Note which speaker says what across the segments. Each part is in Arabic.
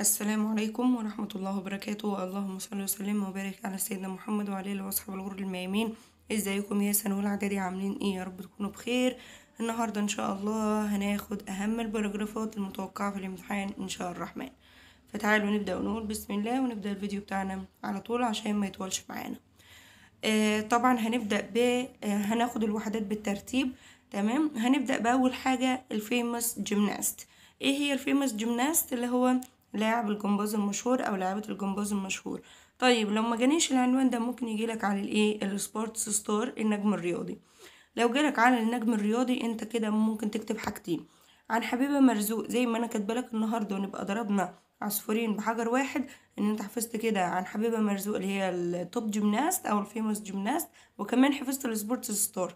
Speaker 1: السلام عليكم ورحمة الله وبركاته اللهم صل وسلم وبارك على سيدنا محمد وعلى آله وأصحاب الغر الميامين ازيكم يا سنة العددي عاملين ايه يا رب تكونوا بخير النهاردة ان شاء الله هناخد اهم الباراجرافات المتوقعة في الامتحان ان شاء الرحمن فتعالوا نبدأ ونقول بسم الله ونبدأ الفيديو بتاعنا على طول عشان ما يطولش معانا آه طبعا هنبدأ ب آه هناخد الوحدات بالترتيب تمام هنبدأ بأول حاجة الفيموس جيمناست ايه هي الفيموس جيمناست اللي هو لاعب الجمباز المشهور او لعبة الجمباز المشهور طيب لو ما جانيش العنوان ده ممكن يجيلك على الايه السبورتس ستار النجم الرياضي لو جالك على النجم الرياضي انت كده ممكن تكتب حاجتين عن حبيبه مرزوق زي ما انا كاتبالك النهارده ونبقى ضربنا عصفورين بحجر واحد ان انت حفظت كده عن حبيبه مرزوق اللي هي التوب جيمناست او الفيموس جيمناست وكمان حفظت السبورتس ستار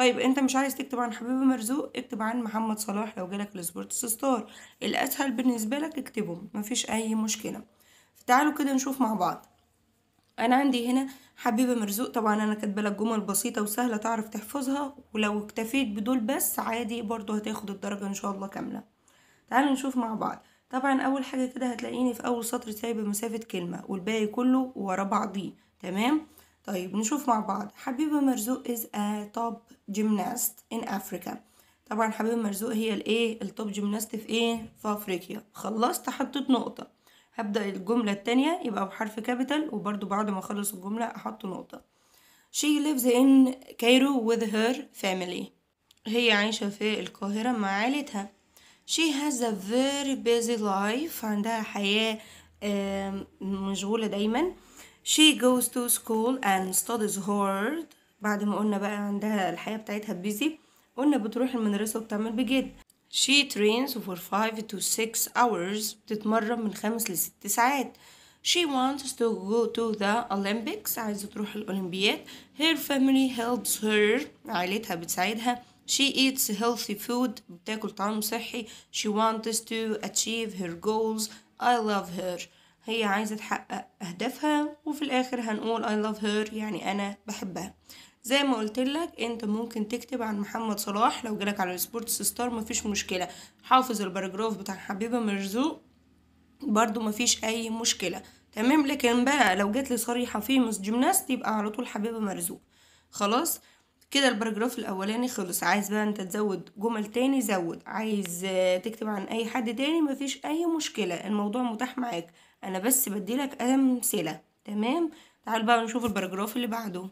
Speaker 1: طيب انت مش عايز تكتب عن حبيبه مرزوق اكتب عن محمد صلاح لو جالك السبورتس ستار الاسهل بالنسبه لك اكتبهم مفيش اي مشكله تعالوا كده نشوف مع بعض انا عندي هنا حبيبه مرزوق طبعا انا كاتبه لك جمل بسيطه وسهله تعرف تحفظها ولو اكتفيت بدول بس عادي برضو هتاخد الدرجه ان شاء الله كامله تعالوا نشوف مع بعض طبعا اول حاجه كده هتلاقيني في اول سطر سايبه مسافه كلمه والباقي كله ورا بعضيه تمام طيب نشوف مع بعض حبيبة مرزوق is a top gymnast in Africa طبعا حبيبة مرزوق هي الايه التوب جيمناست في ايه في افريقيا خلصت حطيت نقطة هبدأ الجملة التانية يبقى بحرف كابيتال وبرضو بعد ما اخلص الجملة احط نقطة she lives in Cairo with her family هي عايشة في القاهرة مع عائلتها she has a very busy life عندها حياة مشغولة دايما she goes to school and studies hard بعد ما قلنا بقى عندها الحياة بتاعتها بيزي قلنا بتروح المدرسة وبتعمل بجد she trains for 5 to 6 hours بتتمرن من 5 ل ساعات she wants to go to the Olympics عايزة تروح الأولمبياد her family helps her عائلتها بتساعدها she eats healthy food بتاكل طعام صحي she wants to achieve her goals I love her هي عايزة تحقق أهدافها وفي الاخر هنقول I love her يعني انا بحبها زي ما قلت لك انت ممكن تكتب عن محمد صلاح لو جالك على السبورتس ستار مفيش مشكله حافظ الباراجراف بتاع حبيبه مرزوق برضو مفيش اي مشكله تمام لكن بقى لو جات لي صريحه مس جيمناست يبقى على طول حبيبه مرزوق خلاص كده الباراجراف الاولاني خلص عايز بقى انت تزود جمل تاني زود عايز تكتب عن اي حد تاني مفيش اي مشكله الموضوع متاح معاك انا بس بديلك امثله تمام تعال بقى نشوف الباراجراف اللي بعده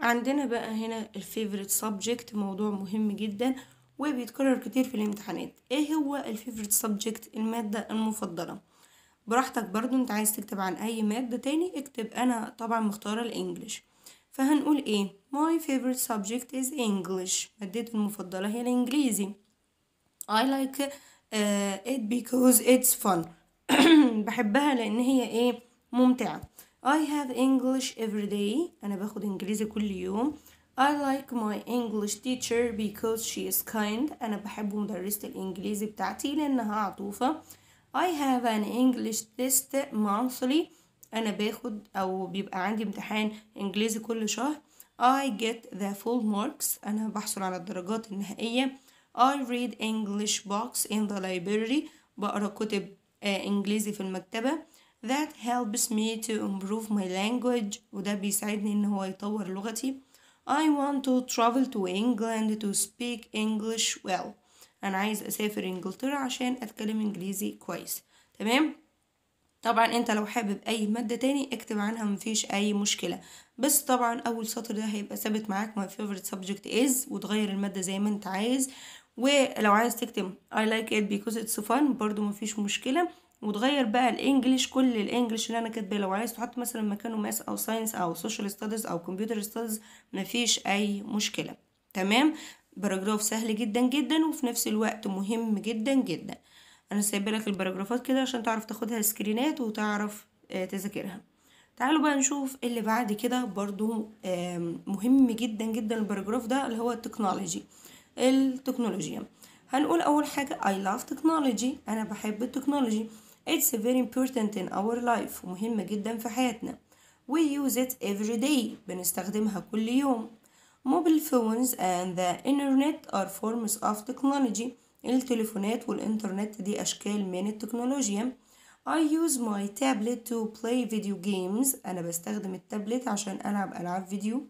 Speaker 1: عندنا بقى هنا الفيفوريت سبجكت موضوع مهم جدا وبيتكرر كتير في الامتحانات ايه هو الفيفوريت سبجكت المادة المفضلة براحتك برضو انت عايز تكتب عن اي مادة تاني اكتب انا طبعا مختارة الانجليش فهنقول ايه my favorite subject is English مادتي المفضلة هي الانجليزي I like uh, it because it's fun بحبها لان هي ايه ممتعة I have English every day أنا باخد إنجليزي كل يوم I like my English teacher because she is kind أنا بحب مدرسة الإنجليزي بتاعتي لأنها عطوفة I have an English test monthly أنا باخد أو بيبقى عندي امتحان إنجليزي كل شهر I get the full marks أنا بحصل على الدرجات النهائية I read English books in the library بقرا كتب آه، إنجليزي في المكتبة that helps me to improve my language وده بيساعدني ان هو يطور لغتي I want to travel to England to speak English well أنا عايز أسافر إنجلترا عشان أتكلم إنجليزي كويس تمام طبعا أنت لو حابب أي مادة تاني اكتب عنها مفيش أي مشكلة بس طبعا أول سطر ده هيبقى ثابت معاك my favorite subject is وتغير المادة زي ما أنت عايز ولو عايز تكتب I like it because it's fun برضو مفيش مشكلة وتغير بقى الانجليش كل الانجليش اللي انا كاتباه لو عايز تحط مثلا مكانه ماس او ساينس او سوشيال ستادز او كمبيوتر ستادز مفيش اي مشكله تمام باراجراف سهل جدا جدا وفي نفس الوقت مهم جدا جدا انا سايبه لك الباراجرافات كده عشان تعرف تاخدها سكرينات وتعرف آه، تذاكرها تعالوا بقى نشوف اللي بعد كده برضو آه، مهم جدا جدا الباراجراف ده اللي هو التكنولوجي التكنولوجيا هنقول اول حاجه اي لاف تكنولوجي انا بحب التكنولوجي It's very important in our life مهمة جدا في حياتنا We use it every day بنستخدمها كل يوم Mobile phones and the internet are forms of technology التليفونات والإنترنت دي أشكال من التكنولوجيا I use my tablet to play video games أنا بستخدم التابلت عشان ألعب ألعاب فيديو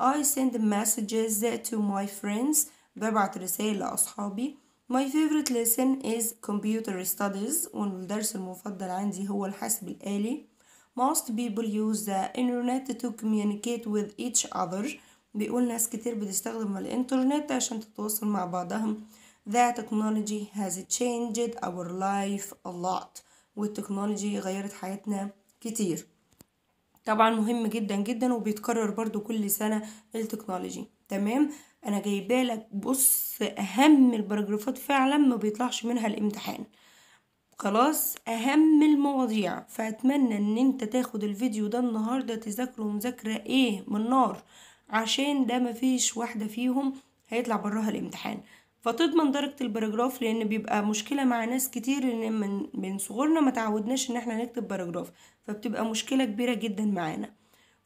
Speaker 1: I send messages to my friends ببعت رسائل لأصحابي My favorite lesson is computer studies والدرس المفضل عندي هو الحاسب الآلي Most people use the internet to communicate with each other بيقول ناس كتير بتستخدم الإنترنت عشان تتواصل مع بعضهم The technology has changed our life a lot والتكنولوجي غيرت حياتنا كتير طبعا مهم جدا جدا وبيتكرر برضو كل سنة التكنولوجي تمام انا لك بص اهم البراجرافات فعلا ما بيطلعش منها الامتحان خلاص اهم المواضيع فاتمنى ان انت تاخد الفيديو ده النهارده تذاكره مذاكره ايه من نار عشان ده مفيش واحده فيهم هيطلع براها الامتحان فتضمن درجة الباراجراف لأن بيبقى مشكلة مع ناس كتير إن من, من صغرنا ما تعودناش إن احنا نكتب باراجراف فبتبقى مشكلة كبيرة جدا معانا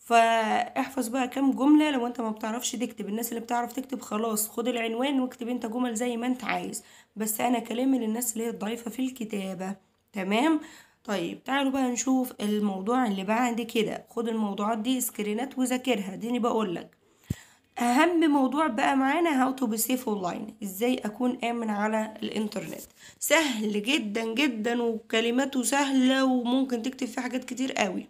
Speaker 1: فاحفظ بقى كام جمله لو انت ما بتعرفش تكتب الناس اللي بتعرف تكتب خلاص خد العنوان واكتب انت جمل زي ما انت عايز بس انا كلامي للناس اللي هي ضعيفه في الكتابه تمام طيب تعالوا بقى نشوف الموضوع اللي بعد كده خد الموضوعات دي سكرينات وذاكرها ديني بقولك اهم موضوع بقى معانا هاو تو بي سيف اونلاين ازاي اكون امن على الانترنت سهل جدا جدا وكلماته سهله وممكن تكتب فيه حاجات كتير قوي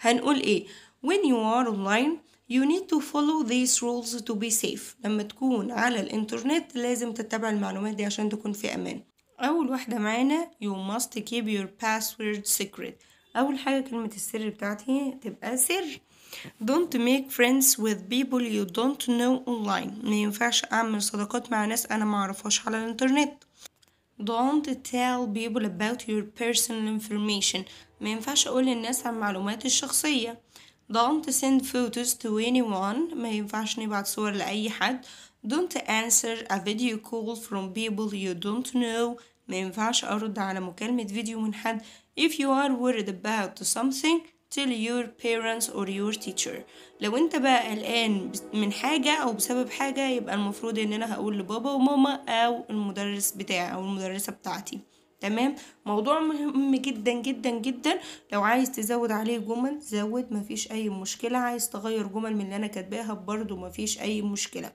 Speaker 1: هنقول ايه when you are online you need to follow these rules to be safe لما تكون على الانترنت لازم تتبع المعلومات دي عشان تكون في امان اول واحده معانا you must keep your password secret اول حاجه كلمه السر بتاعتي تبقى سر don't make friends with people you don't know online ما ينفعش اعمل صداقات مع ناس انا ما اعرفهاش على الانترنت don't tell people about your personal information ما ينفعش اقول للناس عن معلوماتي الشخصيه don't send photos to anyone ما ينفعش نبعت صور لأي حد don't answer a video call from people you don't know ما ينفعش أرد على مكالمة فيديو من حد if you are worried about something tell your parents or your teacher لو انت بقى قلقان من حاجة او بسبب حاجة يبقى المفروض ان انا هقول لبابا وماما او المدرس بتاعي او المدرسة بتاعتي تمام موضوع مهم جدا جدا جدا لو عايز تزود عليه جمل زود مفيش اي مشكله عايز تغير جمل من اللي انا كاتباها برضو مفيش اي مشكله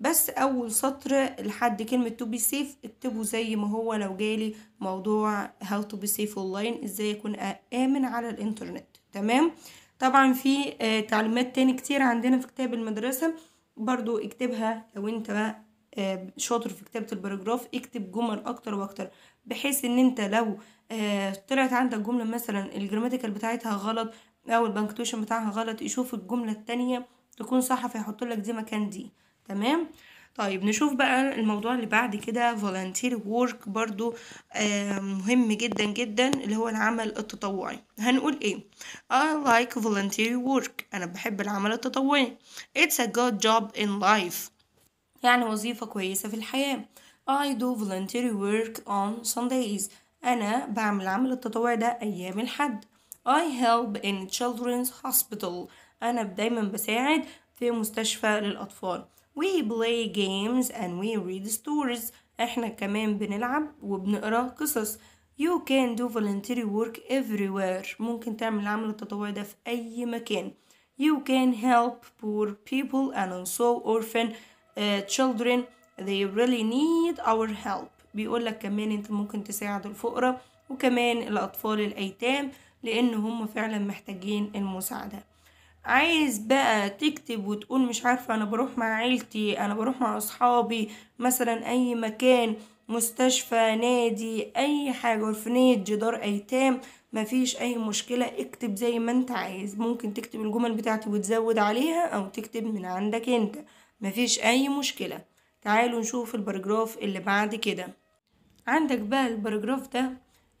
Speaker 1: بس اول سطر لحد كلمة تو بي سيف اكتبه زي ما هو لو جالي موضوع هاو تو بي سيف online ازاي اكون امن على الانترنت تمام طبعا في آه، تعليمات تاني كتير عندنا في كتاب المدرسة برضو اكتبها لو انت آه، شاطر في كتابة الباراجراف اكتب جمل اكتر واكتر بحيث ان انت لو آه، طلعت عندك جملة مثلا الجراماتيكال بتاعتها غلط او البنكتوشن بتاعها غلط يشوف الجملة التانية تكون صح فيحط لك دي مكان دي تمام طيب نشوف بقى الموضوع اللي بعد كده فولنتير وورك برضو آه، مهم جدا جدا اللي هو العمل التطوعي هنقول ايه I like volunteer work انا بحب العمل التطوعي It's a good job in life يعني وظيفة كويسة في الحياة I do voluntary work on Sundays أنا بعمل عمل التطوع ده أيام الحد I help in children's hospital أنا دايما بساعد في مستشفى للأطفال We play games and we read stories احنا كمان بنلعب وبنقرا قصص You can do voluntary work everywhere ممكن تعمل عمل التطوع ده في أي مكان You can help poor people and also orphan uh, children they really need our help بيقول لك كمان انت ممكن تساعد الفقراء وكمان الأطفال الأيتام لأن هم فعلا محتاجين المساعدة عايز بقى تكتب وتقول مش عارفة أنا بروح مع عيلتي أنا بروح مع أصحابي مثلا أي مكان مستشفى نادي أي حاجة أورفنية جدار أيتام مفيش أي مشكلة اكتب زي ما أنت عايز ممكن تكتب الجمل بتاعتي وتزود عليها أو تكتب من عندك أنت مفيش أي مشكلة تعالوا نشوف البراجراف اللي بعد كده عندك بقى البراجراف ده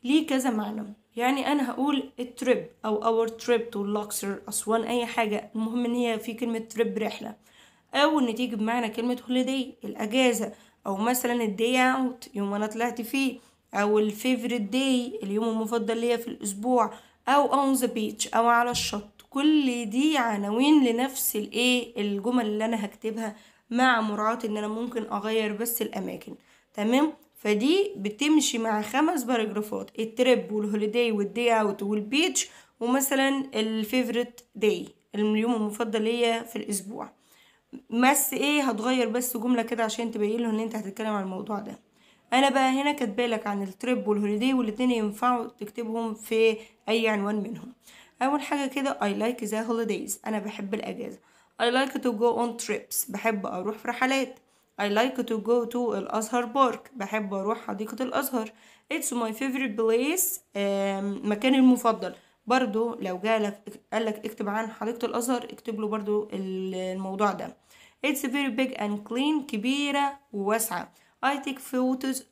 Speaker 1: ليه كذا معنى يعني انا هقول التريب او اور تريب تو لوكسر اسوان اي حاجه المهم ان هي في كلمه تريب رحله او ان تيجي بمعنى كلمه هوليداي الاجازه او مثلا الدي اوت يوم انا طلعت فيه او الفيفوريت داي اليوم المفضل ليا في الاسبوع او اون ذا بيتش او على الشط كل دي عناوين لنفس الايه الجمل اللي انا هكتبها مع مراعاة ان انا ممكن اغير بس الاماكن تمام فدي بتمشي مع خمس باراجرافات التريب والهوليداي والدي اوت والبيتش ومثلا الفيفوريت داي اليوم المفضل ليا في الاسبوع بس ايه هتغير بس جمله كده عشان تبين له ان انت هتتكلم عن الموضوع ده انا بقى هنا كاتبالك عن التريب والهوليداي والاتنين ينفعوا تكتبهم في اي عنوان منهم اول حاجه كده I like the holidays انا بحب الاجازه I like to go on trips بحب أروح في رحلات I like to go to الأزهر بارك بحب أروح حديقة الأزهر It's my favorite place مكاني المفضل برضو لو جالك قالك اكتب عن حديقة الأزهر اكتب له برضو الموضوع ده It's very big and clean كبيرة وواسعة I take photos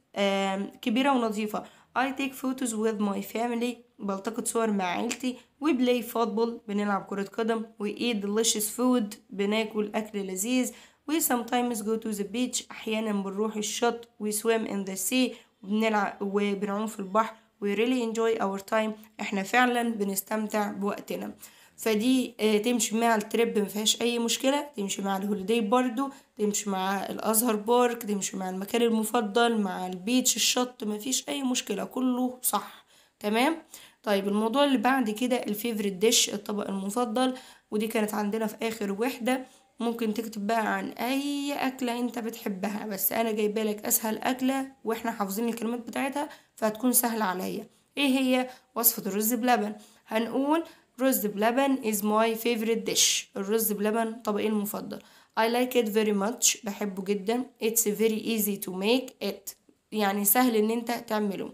Speaker 1: كبيرة ونظيفة I take photos with my family بلتقط صور مع عيلتي وي بلاي فوتبول بنلعب كرة قدم وي ايت delicious فود بناكل أكل لذيذ وي sometimes جو تو ذا بيتش أحيانا بنروح الشط وي سويم إن ذا سي وبنلعب وبنعوم في البحر وي ريلي انجوي اور تايم احنا فعلا بنستمتع بوقتنا فدي آه، تمشي مع التريب مفيهاش اي مشكله تمشي مع الهوليداي برضو تمشي مع الازهر بارك تمشي مع المكان المفضل مع البيتش الشط مفيش اي مشكله كله صح تمام طيب الموضوع اللي بعد كده الفيفوريت ديش الطبق المفضل ودي كانت عندنا في اخر وحده ممكن تكتب بقى عن اي اكله انت بتحبها بس انا جايبه لك اسهل اكله واحنا حافظين الكلمات بتاعتها فهتكون سهله عليا ايه هي وصفه الرز بلبن هنقول رز بلبن is my favorite dish الرز بلبن طبقي المفضل I like it very much بحبه جدا it's very easy to make it يعني سهل ان انت تعمله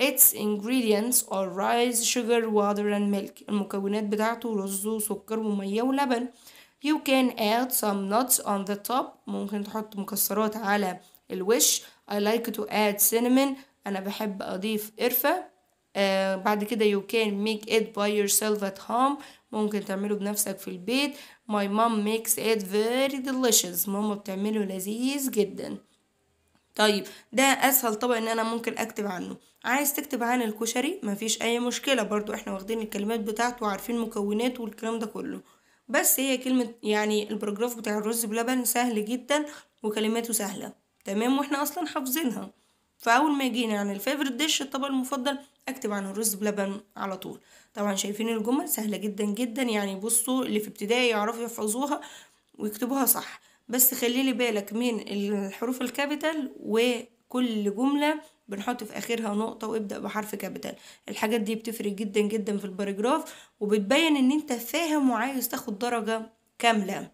Speaker 1: its ingredients are rice, sugar, water and milk المكونات بتاعته رز وسكر ومية ولبن you can add some nuts on the top ممكن تحط مكسرات على الوش I like to add cinnamon أنا بحب أضيف قرفة آه بعد كده you can make it by yourself at home ممكن تعمله بنفسك في البيت my mom makes it very delicious ماما بتعمله لذيذ جدا طيب ده أسهل طبق إن أنا ممكن أكتب عنه عايز تكتب عن الكشري مفيش اي مشكلة برضو احنا واخدين الكلمات بتاعته وعارفين مكوناته والكلام ده كله بس هي كلمة يعني البروجراف بتاع الرز بلبن سهل جدا وكلماته سهلة تمام واحنا اصلا حافظينها فاول ما يجينا عن الفيفورت ديش الطبق المفضل اكتب عن الرز بلبن على طول طبعا شايفين الجمل سهله جدا جدا يعني بصوا اللي في ابتدائي يعرفوا يحفظوها ويكتبوها صح بس خليلي بالك من الحروف الكابيتال و كل جملة بنحط في اخرها نقطه وابدا بحرف كابيتال الحاجات دي بتفرق جدا جدا في الباراجراف وبتبين ان انت فاهم وعايز تاخد درجه كامله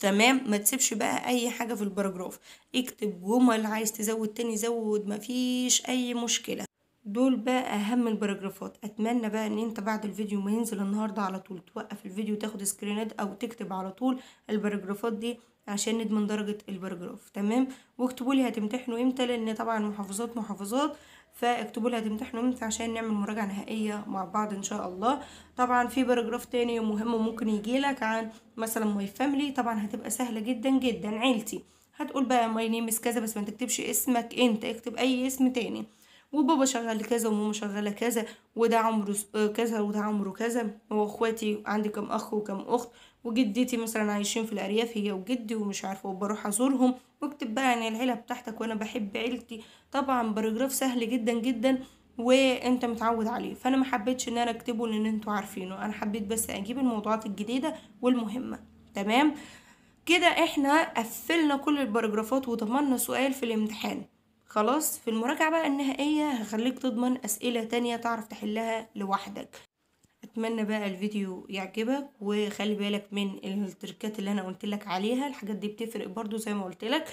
Speaker 1: تمام ما تسيبش بقى اي حاجه في الباراجراف اكتب جمل عايز تزود تاني زود مفيش اي مشكله دول بقى اهم الباراجرافات اتمنى بقى ان انت بعد الفيديو ما ينزل النهارده على طول توقف الفيديو تاخد سكرينات او تكتب على طول الباراجرافات دي عشان ندمن درجة الباراجراف تمام واكتبوا لي هتمتحنوا امتى لان طبعا محافظات محافظات فاكتبوا لي هتمتحنوا امتى عشان نعمل مراجعة نهائية مع بعض ان شاء الله طبعا في باراجراف تاني مهم ممكن يجيلك عن مثلا ماي فاملي طبعا هتبقى سهلة جدا جدا عيلتي هتقول بقى ماي نيم كذا بس ما تكتبش اسمك انت اكتب اي اسم تاني وبابا شغال كذا وماما شغالة كذا وده عمره آه، كذا وده عمره كذا واخواتي عندي كم اخ وكم اخت وجدتي مثلا عايشين في الأرياف هي وجدي ومش عارفة وبروح أزورهم واكتب بقى عن يعني العيلة بتاعتك وأنا بحب عيلتي طبعا باراجراف سهل جدا جدا وانت متعود عليه فانا ما حبيتش ان انا اكتبه لان انتوا عارفينه انا حبيت بس اجيب الموضوعات الجديده والمهمه تمام كده احنا قفلنا كل الباراجرافات وضمنا سؤال في الامتحان خلاص في المراجعة بقى النهائية هخليك تضمن أسئلة تانية تعرف تحلها لوحدك اتمنى بقى الفيديو يعجبك وخلي بالك من التركات اللي انا قلت لك عليها الحاجات دي بتفرق برضو زي ما قلت لك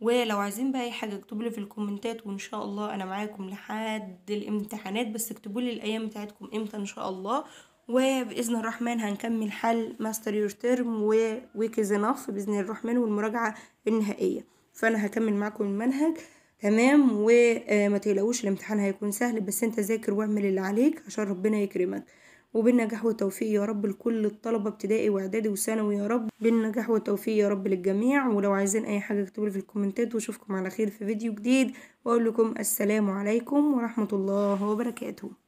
Speaker 1: ولو عايزين بقى اي حاجه اكتبوا لي في الكومنتات وان شاء الله انا معاكم لحد الامتحانات بس اكتبوا لي الايام بتاعتكم امتى ان شاء الله وباذن الرحمن هنكمل حل ماستر يور ترم وويكز از انف باذن الرحمن والمراجعه النهائيه فانا هكمل معاكم المنهج تمام وما آه، تقلقوش الامتحان هيكون سهل بس انت ذاكر واعمل اللي عليك عشان ربنا يكرمك وبالنجاح والتوفيق يا رب لكل الطلبة ابتدائي واعدادي وثانوي يا رب بالنجاح والتوفيق يا رب للجميع ولو عايزين اي حاجة اكتبوا في الكومنتات واشوفكم على خير في فيديو جديد واقول لكم السلام عليكم ورحمة الله وبركاته